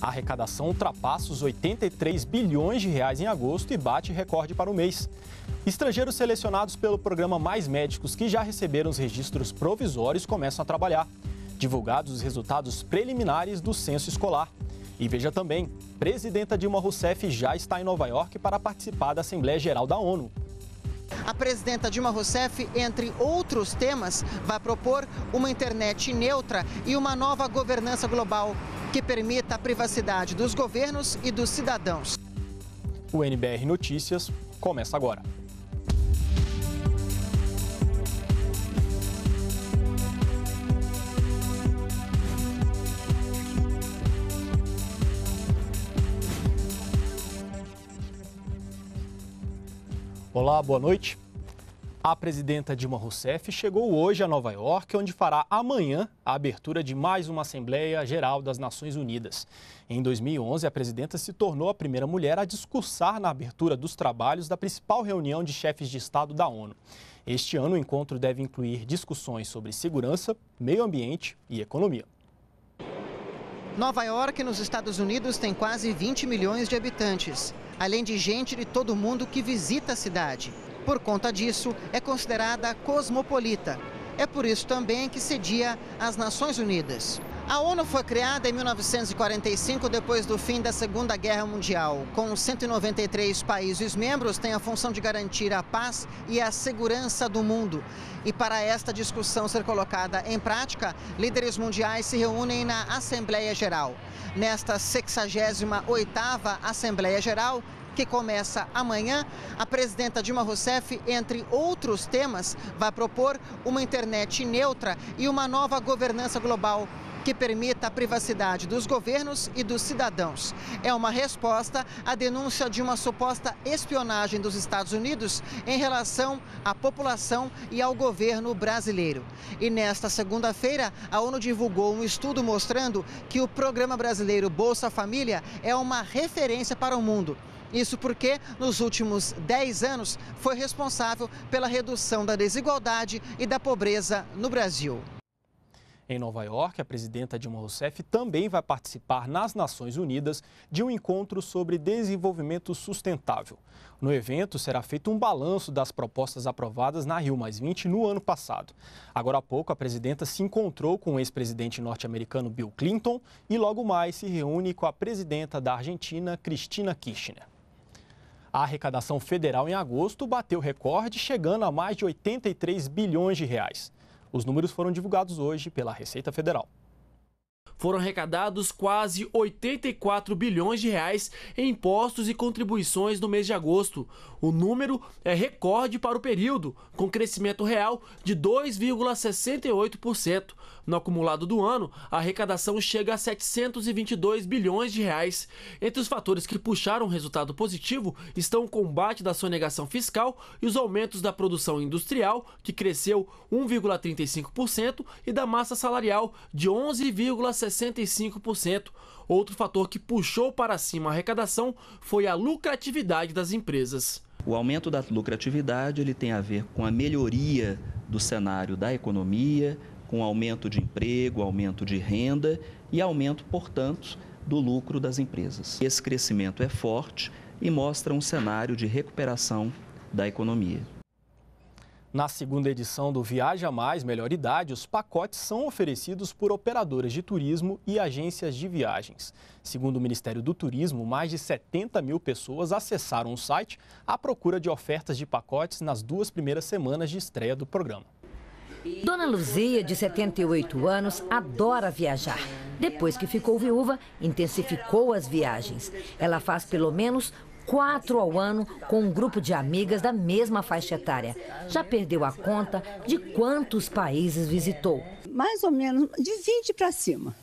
A arrecadação ultrapassa os 83 bilhões de reais em agosto e bate recorde para o mês. Estrangeiros selecionados pelo programa Mais Médicos que já receberam os registros provisórios começam a trabalhar. Divulgados os resultados preliminares do censo escolar. E veja também, presidenta Dilma Rousseff já está em Nova York para participar da Assembleia Geral da ONU. A presidenta Dilma Rousseff, entre outros temas, vai propor uma internet neutra e uma nova governança global que permita a privacidade dos governos e dos cidadãos. O NBR Notícias começa agora. Olá, boa noite. A presidenta Dilma Rousseff chegou hoje a Nova York, onde fará amanhã a abertura de mais uma Assembleia Geral das Nações Unidas. Em 2011, a presidenta se tornou a primeira mulher a discursar na abertura dos trabalhos da principal reunião de chefes de Estado da ONU. Este ano, o encontro deve incluir discussões sobre segurança, meio ambiente e economia. Nova York, nos Estados Unidos, tem quase 20 milhões de habitantes além de gente de todo mundo que visita a cidade. Por conta disso, é considerada cosmopolita. É por isso também que cedia às Nações Unidas. A ONU foi criada em 1945, depois do fim da Segunda Guerra Mundial. Com 193 países membros, tem a função de garantir a paz e a segurança do mundo. E para esta discussão ser colocada em prática, líderes mundiais se reúnem na Assembleia Geral. Nesta 68ª Assembleia Geral, que começa amanhã, a presidenta Dilma Rousseff, entre outros temas, vai propor uma internet neutra e uma nova governança global que permita a privacidade dos governos e dos cidadãos. É uma resposta à denúncia de uma suposta espionagem dos Estados Unidos em relação à população e ao governo brasileiro. E nesta segunda-feira, a ONU divulgou um estudo mostrando que o programa brasileiro Bolsa Família é uma referência para o mundo. Isso porque, nos últimos 10 anos, foi responsável pela redução da desigualdade e da pobreza no Brasil. Em Nova York, a presidenta Dilma Rousseff também vai participar nas Nações Unidas de um encontro sobre desenvolvimento sustentável. No evento, será feito um balanço das propostas aprovadas na Rio no ano passado. Agora há pouco, a presidenta se encontrou com o ex-presidente norte-americano Bill Clinton e logo mais se reúne com a presidenta da Argentina, Cristina Kirchner. A arrecadação federal em agosto bateu recorde, chegando a mais de 83 bilhões de reais. Os números foram divulgados hoje pela Receita Federal foram arrecadados quase 84 bilhões de reais em impostos e contribuições no mês de agosto. O número é recorde para o período, com crescimento real de 2,68%. No acumulado do ano, a arrecadação chega a 722 bilhões de reais. Entre os fatores que puxaram o resultado positivo estão o combate da sonegação fiscal e os aumentos da produção industrial, que cresceu 1,35%, e da massa salarial, de 11,65%. Outro fator que puxou para cima a arrecadação foi a lucratividade das empresas. O aumento da lucratividade ele tem a ver com a melhoria do cenário da economia, com aumento de emprego, aumento de renda e aumento, portanto, do lucro das empresas. Esse crescimento é forte e mostra um cenário de recuperação da economia. Na segunda edição do Viaja Mais Melhor Idade, os pacotes são oferecidos por operadoras de turismo e agências de viagens. Segundo o Ministério do Turismo, mais de 70 mil pessoas acessaram o site à procura de ofertas de pacotes nas duas primeiras semanas de estreia do programa. Dona Luzia, de 78 anos, adora viajar. Depois que ficou viúva, intensificou as viagens. Ela faz pelo menos quatro ao ano com um grupo de amigas da mesma faixa etária. Já perdeu a conta de quantos países visitou? Mais ou menos de 20 para cima.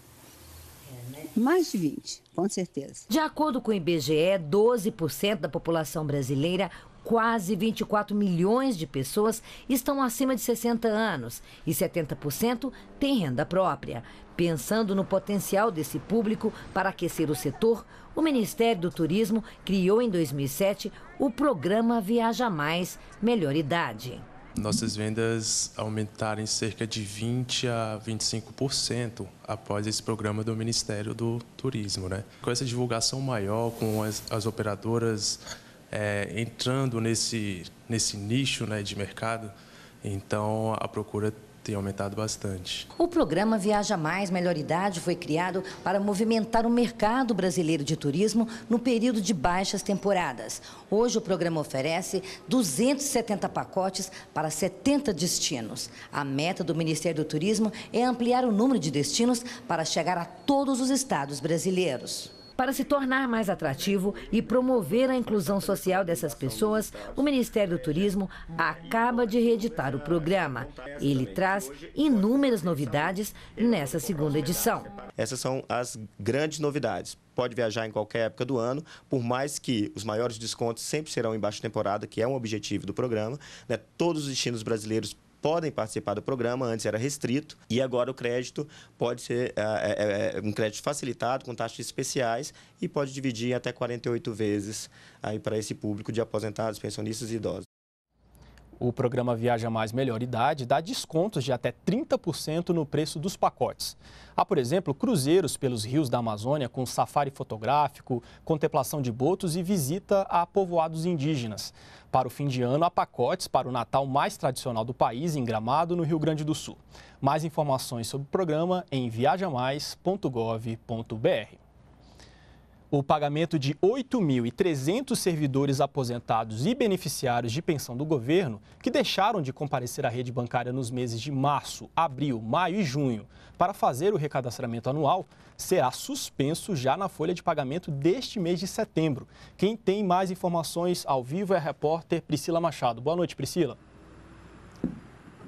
Mais de 20, com certeza. De acordo com o IBGE, 12% da população brasileira Quase 24 milhões de pessoas estão acima de 60 anos e 70% têm renda própria. Pensando no potencial desse público para aquecer o setor, o Ministério do Turismo criou em 2007 o programa Viaja Mais Melhor Idade. Nossas vendas aumentaram em cerca de 20 a 25% após esse programa do Ministério do Turismo, né? Com essa divulgação maior, com as, as operadoras é, entrando nesse, nesse nicho né, de mercado, então a procura tem aumentado bastante. O programa Viaja Mais Melhor Idade foi criado para movimentar o mercado brasileiro de turismo no período de baixas temporadas. Hoje o programa oferece 270 pacotes para 70 destinos. A meta do Ministério do Turismo é ampliar o número de destinos para chegar a todos os estados brasileiros. Para se tornar mais atrativo e promover a inclusão social dessas pessoas, o Ministério do Turismo acaba de reeditar o programa. Ele traz inúmeras novidades nessa segunda edição. Essas são as grandes novidades pode viajar em qualquer época do ano, por mais que os maiores descontos sempre serão em baixa temporada, que é um objetivo do programa. Né? Todos os destinos brasileiros podem participar do programa, antes era restrito, e agora o crédito pode ser é, é, é um crédito facilitado com taxas especiais e pode dividir até 48 vezes aí para esse público de aposentados, pensionistas e idosos. O programa Viaja Mais Melhor Idade dá descontos de até 30% no preço dos pacotes. Há, por exemplo, cruzeiros pelos rios da Amazônia com safari fotográfico, contemplação de botos e visita a povoados indígenas. Para o fim de ano, há pacotes para o Natal mais tradicional do país, em Gramado, no Rio Grande do Sul. Mais informações sobre o programa em viajamais.gov.br o pagamento de 8.300 servidores aposentados e beneficiários de pensão do governo que deixaram de comparecer à rede bancária nos meses de março, abril, maio e junho para fazer o recadastramento anual será suspenso já na folha de pagamento deste mês de setembro. Quem tem mais informações ao vivo é a repórter Priscila Machado. Boa noite, Priscila.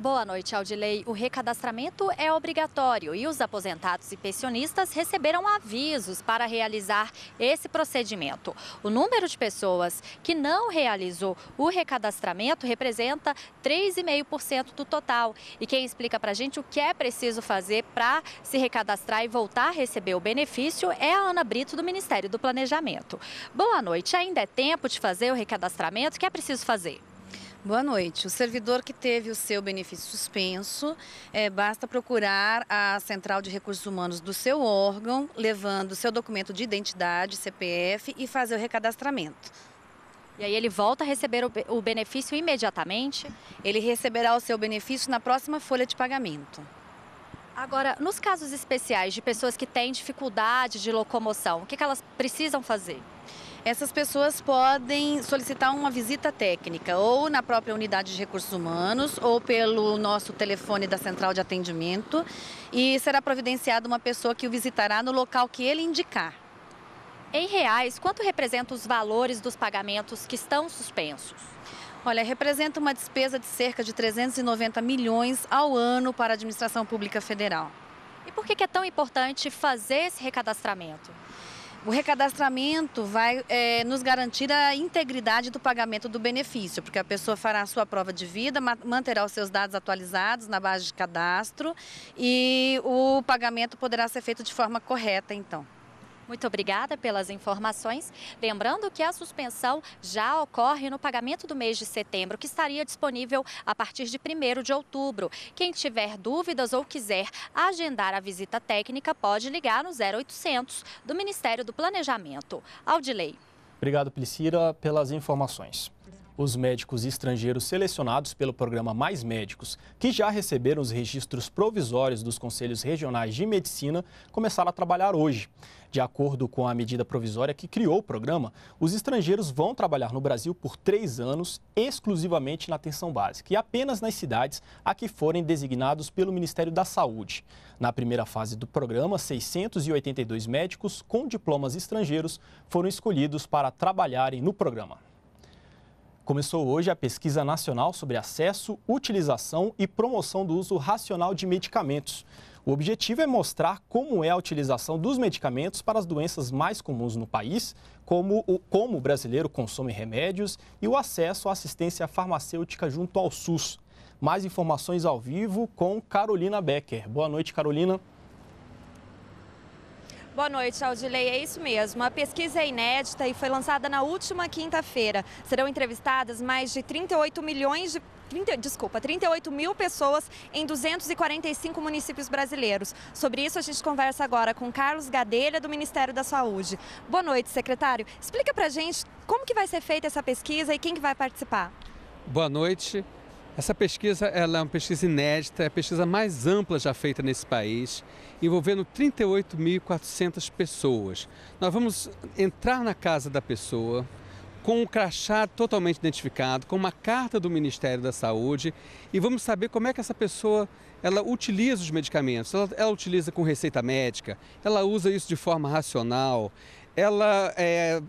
Boa noite, Aldilei. O recadastramento é obrigatório e os aposentados e pensionistas receberam avisos para realizar esse procedimento. O número de pessoas que não realizou o recadastramento representa 3,5% do total. E quem explica para a gente o que é preciso fazer para se recadastrar e voltar a receber o benefício é a Ana Brito, do Ministério do Planejamento. Boa noite. Ainda é tempo de fazer o recadastramento? O que é preciso fazer? Boa noite. O servidor que teve o seu benefício suspenso, é, basta procurar a Central de Recursos Humanos do seu órgão, levando seu documento de identidade, CPF e fazer o recadastramento. E aí ele volta a receber o benefício imediatamente? Ele receberá o seu benefício na próxima folha de pagamento. Agora, nos casos especiais de pessoas que têm dificuldade de locomoção, o que, que elas precisam fazer? essas pessoas podem solicitar uma visita técnica ou na própria unidade de recursos humanos ou pelo nosso telefone da central de atendimento e será providenciada uma pessoa que o visitará no local que ele indicar. Em reais, quanto representa os valores dos pagamentos que estão suspensos? Olha, representa uma despesa de cerca de 390 milhões ao ano para a administração pública federal. E por que é tão importante fazer esse recadastramento? O recadastramento vai é, nos garantir a integridade do pagamento do benefício, porque a pessoa fará a sua prova de vida, manterá os seus dados atualizados na base de cadastro e o pagamento poderá ser feito de forma correta, então. Muito obrigada pelas informações. Lembrando que a suspensão já ocorre no pagamento do mês de setembro, que estaria disponível a partir de 1 de outubro. Quem tiver dúvidas ou quiser agendar a visita técnica, pode ligar no 0800 do Ministério do Planejamento. Aldilei. Obrigado, Priscila, pelas informações. Os médicos estrangeiros selecionados pelo programa Mais Médicos, que já receberam os registros provisórios dos conselhos regionais de medicina, começaram a trabalhar hoje. De acordo com a medida provisória que criou o programa, os estrangeiros vão trabalhar no Brasil por três anos, exclusivamente na atenção básica e apenas nas cidades a que forem designados pelo Ministério da Saúde. Na primeira fase do programa, 682 médicos com diplomas estrangeiros foram escolhidos para trabalharem no programa. Começou hoje a pesquisa nacional sobre acesso, utilização e promoção do uso racional de medicamentos. O objetivo é mostrar como é a utilização dos medicamentos para as doenças mais comuns no país, como o, como o brasileiro consome remédios e o acesso à assistência farmacêutica junto ao SUS. Mais informações ao vivo com Carolina Becker. Boa noite, Carolina. Boa noite, Aldilei. É isso mesmo. A pesquisa é inédita e foi lançada na última quinta-feira. Serão entrevistadas mais de 38 milhões de 30, desculpa, 38 mil pessoas em 245 municípios brasileiros. Sobre isso, a gente conversa agora com Carlos Gadelha, do Ministério da Saúde. Boa noite, secretário. Explica pra gente como que vai ser feita essa pesquisa e quem que vai participar. Boa noite. Essa pesquisa ela é uma pesquisa inédita, é a pesquisa mais ampla já feita nesse país, envolvendo 38.400 pessoas. Nós vamos entrar na casa da pessoa com um crachá totalmente identificado, com uma carta do Ministério da Saúde e vamos saber como é que essa pessoa ela utiliza os medicamentos. Ela, ela utiliza com receita médica, ela usa isso de forma racional, ela é,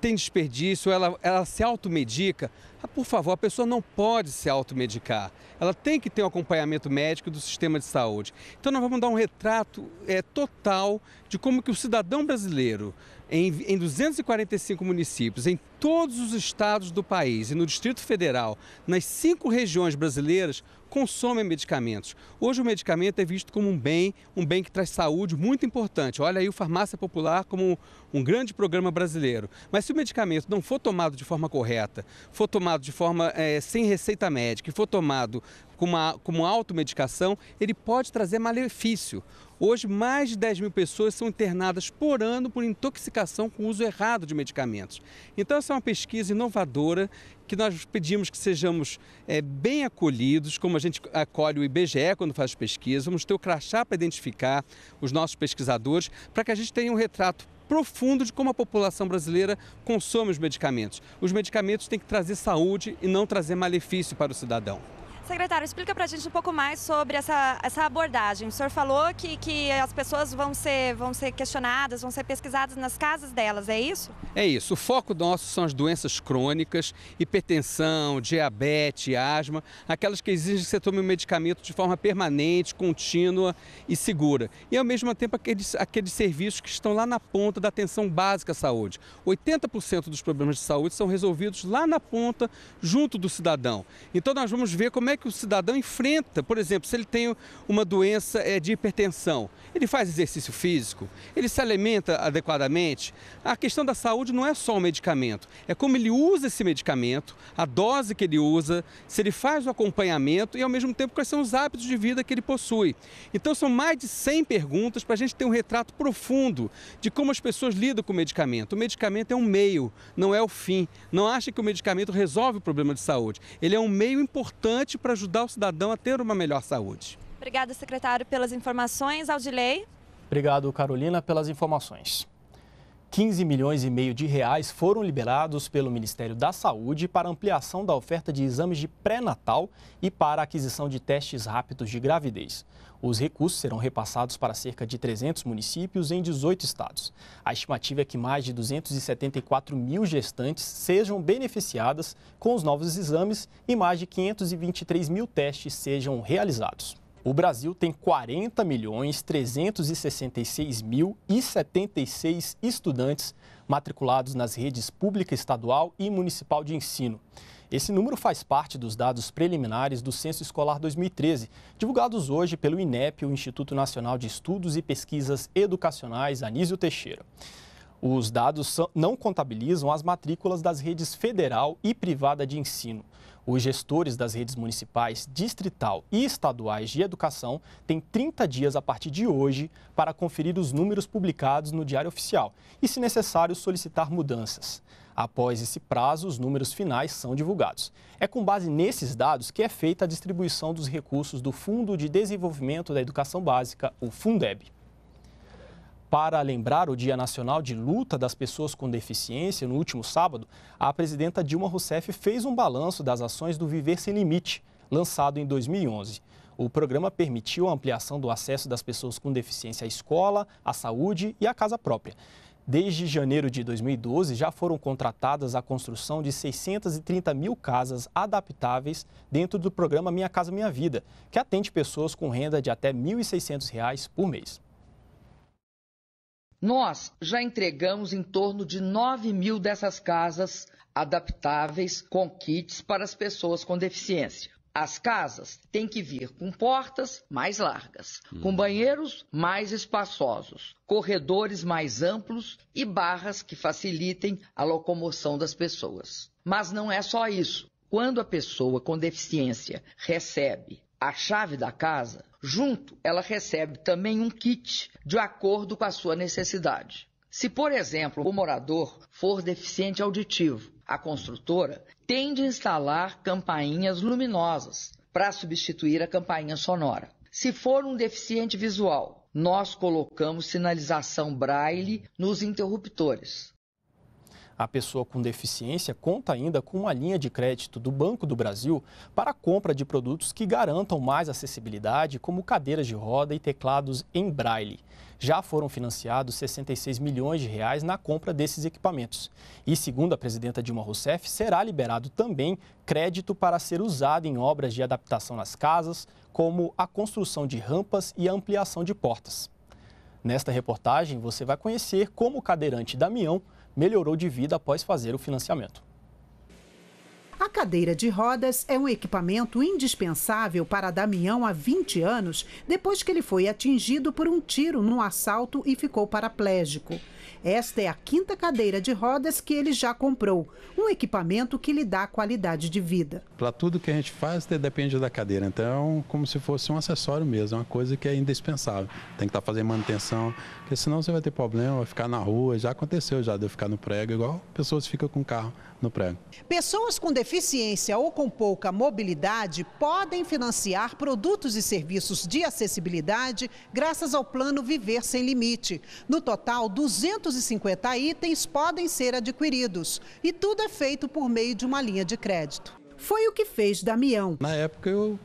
tem desperdício, ela, ela se automedica. Ah, por favor, a pessoa não pode se automedicar. Ela tem que ter um acompanhamento médico do sistema de saúde. Então nós vamos dar um retrato é, total de como que o cidadão brasileiro em, 245 municípios, em todos os estados do país e no Distrito Federal, nas cinco regiões brasileiras, consomem medicamentos. Hoje o medicamento é visto como um bem, um bem que traz saúde muito importante. Olha aí o Farmácia Popular como um grande programa brasileiro. Mas se o medicamento não for tomado de forma correta, for tomado de forma é, sem receita médica e for tomado com uma, com uma automedicação, ele pode trazer malefício. Hoje, mais de 10 mil pessoas são internadas por ano por intoxicação com o uso errado de medicamentos. Então, essa é uma pesquisa inovadora que nós pedimos que sejamos é, bem acolhidos, como a gente acolhe o IBGE quando faz pesquisa. Vamos ter o crachá para identificar os nossos pesquisadores, para que a gente tenha um retrato profundo de como a população brasileira consome os medicamentos. Os medicamentos têm que trazer saúde e não trazer malefício para o cidadão. Secretário, explica para a gente um pouco mais sobre essa, essa abordagem. O senhor falou que, que as pessoas vão ser, vão ser questionadas, vão ser pesquisadas nas casas delas, é isso? É isso. O foco nosso são as doenças crônicas, hipertensão, diabetes, asma, aquelas que exigem que você tome um medicamento de forma permanente, contínua e segura. E, ao mesmo tempo, aqueles, aqueles serviços que estão lá na ponta da atenção básica à saúde. 80% dos problemas de saúde são resolvidos lá na ponta, junto do cidadão. Então, nós vamos ver como é é que o cidadão enfrenta, por exemplo, se ele tem uma doença é, de hipertensão. Ele faz exercício físico, ele se alimenta adequadamente. A questão da saúde não é só o medicamento, é como ele usa esse medicamento, a dose que ele usa, se ele faz o acompanhamento e, ao mesmo tempo, quais são os hábitos de vida que ele possui. Então, são mais de 100 perguntas para a gente ter um retrato profundo de como as pessoas lidam com o medicamento. O medicamento é um meio, não é o fim. Não acha que o medicamento resolve o problema de saúde. Ele é um meio importante para ajudar o cidadão a ter uma melhor saúde. Obrigada, secretário, pelas informações. Aldilei. Obrigado, Carolina, pelas informações. 15 milhões e meio de reais foram liberados pelo Ministério da Saúde para ampliação da oferta de exames de pré-natal e para aquisição de testes rápidos de gravidez. Os recursos serão repassados para cerca de 300 municípios em 18 estados. A estimativa é que mais de 274 mil gestantes sejam beneficiadas com os novos exames e mais de 523 mil testes sejam realizados o Brasil tem 40 milhões 366 mil e 76 estudantes matriculados nas redes pública, estadual e municipal de ensino. Esse número faz parte dos dados preliminares do Censo Escolar 2013, divulgados hoje pelo INEP, o Instituto Nacional de Estudos e Pesquisas Educacionais Anísio Teixeira. Os dados não contabilizam as matrículas das redes federal e privada de ensino. Os gestores das redes municipais, distrital e estaduais de educação têm 30 dias a partir de hoje para conferir os números publicados no Diário Oficial e, se necessário, solicitar mudanças. Após esse prazo, os números finais são divulgados. É com base nesses dados que é feita a distribuição dos recursos do Fundo de Desenvolvimento da Educação Básica, o Fundeb. Para lembrar o Dia Nacional de Luta das Pessoas com Deficiência, no último sábado, a presidenta Dilma Rousseff fez um balanço das ações do Viver Sem Limite, lançado em 2011. O programa permitiu a ampliação do acesso das pessoas com deficiência à escola, à saúde e à casa própria. Desde janeiro de 2012, já foram contratadas a construção de 630 mil casas adaptáveis dentro do programa Minha Casa Minha Vida, que atende pessoas com renda de até R$ 1.600 por mês. Nós já entregamos em torno de 9 mil dessas casas adaptáveis com kits para as pessoas com deficiência. As casas têm que vir com portas mais largas, hum. com banheiros mais espaçosos, corredores mais amplos e barras que facilitem a locomoção das pessoas. Mas não é só isso. Quando a pessoa com deficiência recebe a chave da casa, junto ela recebe também um kit de acordo com a sua necessidade. Se, por exemplo, o morador for deficiente auditivo, a construtora tem de instalar campainhas luminosas para substituir a campainha sonora. Se for um deficiente visual, nós colocamos sinalização braille nos interruptores. A pessoa com deficiência conta ainda com uma linha de crédito do Banco do Brasil para a compra de produtos que garantam mais acessibilidade, como cadeiras de roda e teclados em braille. Já foram financiados 66 milhões de reais na compra desses equipamentos. E, segundo a presidenta Dilma Rousseff, será liberado também crédito para ser usado em obras de adaptação nas casas, como a construção de rampas e a ampliação de portas. Nesta reportagem, você vai conhecer como o cadeirante Damião melhorou de vida após fazer o financiamento. A cadeira de rodas é um equipamento indispensável para Damião há 20 anos, depois que ele foi atingido por um tiro num assalto e ficou paraplégico. Esta é a quinta cadeira de rodas que ele já comprou, um equipamento que lhe dá qualidade de vida. Para tudo que a gente faz, depende da cadeira. Então, como se fosse um acessório mesmo, é uma coisa que é indispensável. Tem que estar tá fazendo manutenção, porque senão você vai ter problema, vai ficar na rua. Já aconteceu já de eu ficar no prego, igual pessoas ficam com carro no prego. Pessoas com deficiência ou com pouca mobilidade podem financiar produtos e serviços de acessibilidade graças ao plano Viver Sem Limite. No total, 200 250 itens podem ser adquiridos e tudo é feito por meio de uma linha de crédito. Foi o que fez Damião. Na época eu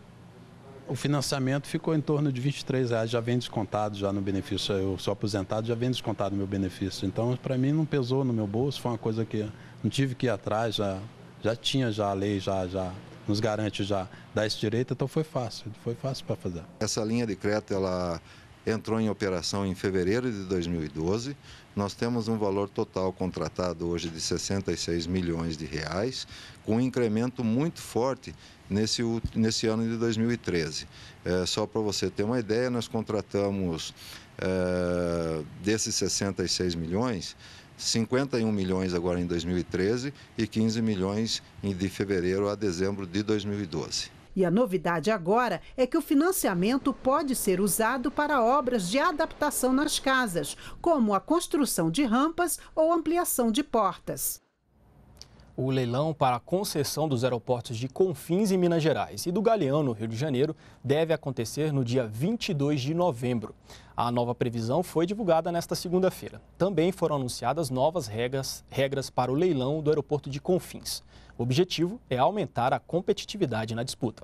o financiamento ficou em torno de 23 reais, já vem descontado já no benefício. Eu sou aposentado, já vem descontado no meu benefício. Então, para mim, não pesou no meu bolso, foi uma coisa que não tive que ir atrás, já, já tinha já a lei, já, já nos garante já dar esse direito, então foi fácil, foi fácil para fazer. Essa linha de crédito, ela entrou em operação em fevereiro de 2012. Nós temos um valor total contratado hoje de 66 milhões de reais, com um incremento muito forte nesse, nesse ano de 2013. É, só para você ter uma ideia, nós contratamos é, desses 66 milhões, 51 milhões agora em 2013 e 15 milhões de fevereiro a dezembro de 2012. E a novidade agora é que o financiamento pode ser usado para obras de adaptação nas casas, como a construção de rampas ou ampliação de portas. O leilão para a concessão dos aeroportos de Confins, em Minas Gerais, e do Galeão, no Rio de Janeiro, deve acontecer no dia 22 de novembro. A nova previsão foi divulgada nesta segunda-feira. Também foram anunciadas novas regras, regras para o leilão do aeroporto de Confins. O objetivo é aumentar a competitividade na disputa.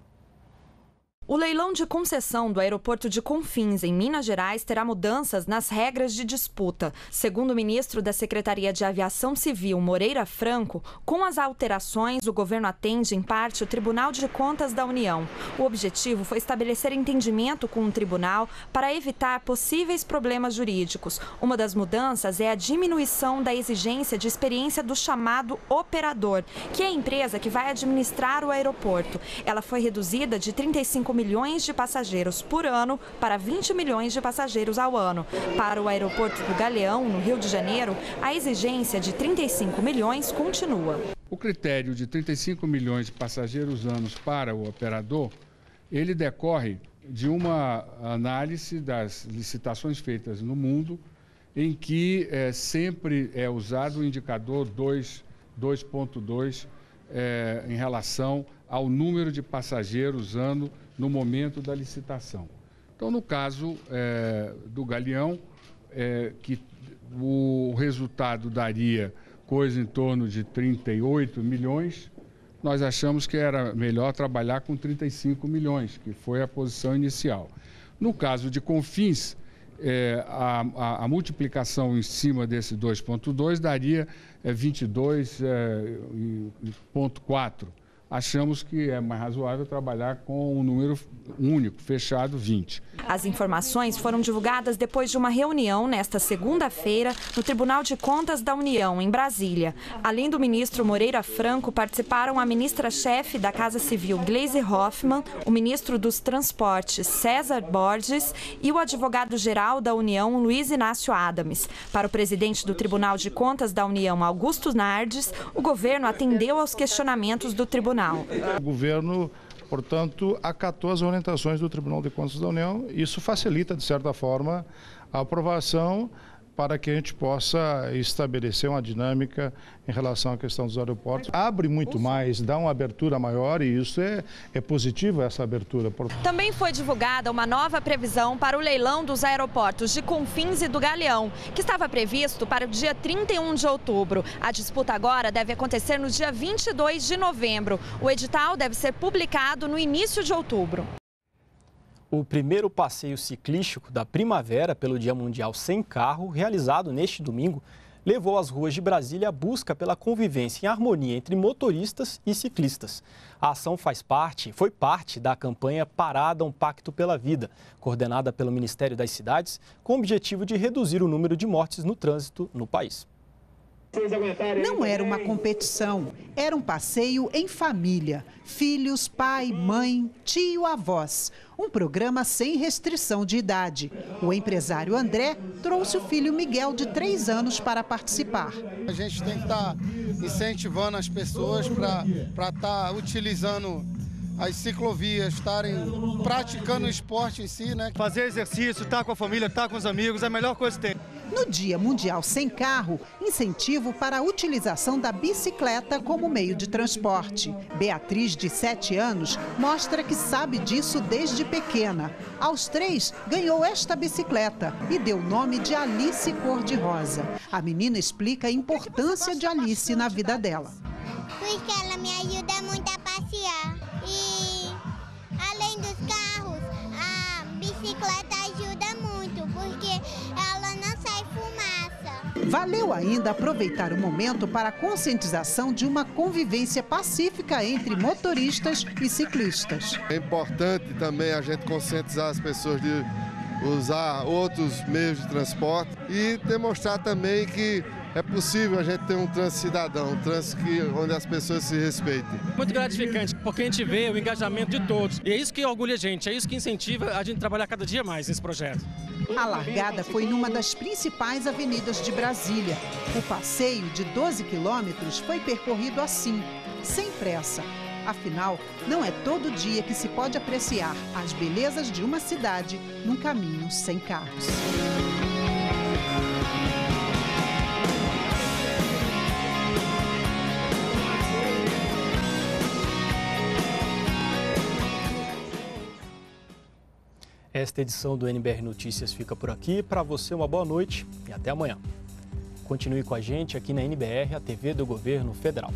O leilão de concessão do aeroporto de Confins, em Minas Gerais, terá mudanças nas regras de disputa. Segundo o ministro da Secretaria de Aviação Civil, Moreira Franco, com as alterações, o governo atende em parte o Tribunal de Contas da União. O objetivo foi estabelecer entendimento com o tribunal para evitar possíveis problemas jurídicos. Uma das mudanças é a diminuição da exigência de experiência do chamado operador, que é a empresa que vai administrar o aeroporto. Ela foi reduzida de 35 milhões de passageiros por ano para 20 milhões de passageiros ao ano. Para o aeroporto do Galeão, no Rio de Janeiro, a exigência de 35 milhões continua. O critério de 35 milhões de passageiros anos para o operador, ele decorre de uma análise das licitações feitas no mundo, em que é, sempre é usado o indicador 2.2 é, eh, em relação ao número de passageiros ano no momento da licitação. Então, no caso é, do Galeão, é, que o resultado daria coisa em torno de 38 milhões, nós achamos que era melhor trabalhar com 35 milhões, que foi a posição inicial. No caso de Confins, é, a, a, a, multiplicação em cima desse 2,2 daria 22,4 é, achamos que é mais razoável trabalhar com um número único, fechado, 20. As informações foram divulgadas depois de uma reunião nesta segunda-feira no Tribunal de Contas da União, em Brasília. Além do ministro Moreira Franco, participaram a ministra-chefe da Casa Civil, Gleisi Hoffmann, o ministro dos Transportes, César Borges, e o advogado-geral da União, Luiz Inácio Adams. Para o presidente do Tribunal de Contas da União, Augusto Nardes, o governo atendeu aos questionamentos do tribunal Tribunal. O governo, portanto, acatou as orientações do Tribunal de Contas da União. Isso facilita, de certa forma, a aprovação para que a gente possa estabelecer uma dinâmica em relação à questão dos aeroportos. Abre muito mais, dá uma abertura maior e isso é, é positivo, essa abertura. Também foi divulgada uma nova previsão para o leilão dos aeroportos de Confins e do Galeão, que estava previsto para o dia 31 de outubro. A disputa agora deve acontecer no dia 22 de novembro. O edital deve ser publicado no início de outubro o primeiro passeio ciclístico da primavera pelo Dia Mundial Sem Carro, realizado neste domingo, levou às ruas de Brasília a busca pela convivência em harmonia entre motoristas e ciclistas. A ação faz parte, foi parte da campanha Parada um Pacto pela Vida, coordenada pelo Ministério das Cidades, com o objetivo de reduzir o número de mortes no trânsito no país. Não era uma competição, era um passeio em família. Filhos, pai, mãe, tio, avós. Um programa sem restrição de idade. O empresário André trouxe o filho Miguel, de três anos, para participar. A gente tem que estar tá incentivando as pessoas para estar tá utilizando as ciclovias, estarem praticando o esporte em si, né? Fazer exercício, estar tá com a família, estar tá com os amigos, é a melhor coisa que tem. No Dia Mundial Sem Carro, incentivo para a utilização da bicicleta como meio de transporte. Beatriz, de 7 anos, mostra que sabe disso desde pequena. Aos três, ganhou esta bicicleta e deu o nome de Alice Cor-de-Rosa. A menina explica a importância de Alice na vida dela. Porque ela me ajuda muito a passear. E além dos carros, a bicicleta ajuda muito, porque ela não sai fumaça. Valeu ainda aproveitar o momento para a conscientização de uma convivência pacífica entre motoristas e ciclistas. É importante também a gente conscientizar as pessoas de usar outros meios de transporte e demonstrar também que é possível a gente ter um trânsito cidadão, um trânsito que, onde as pessoas se respeitem. Muito gratificante, porque a gente vê o engajamento de todos. E é isso que orgulha a gente, é isso que incentiva a gente trabalhar cada dia mais nesse projeto. A largada foi numa das principais avenidas de Brasília. O passeio de 12 quilômetros foi percorrido assim, sem pressa. Afinal, não é todo dia que se pode apreciar as belezas de uma cidade num caminho sem carros. Esta edição do NBR Notícias fica por aqui. Para você, uma boa noite e até amanhã. Continue com a gente aqui na NBR, a TV do Governo Federal.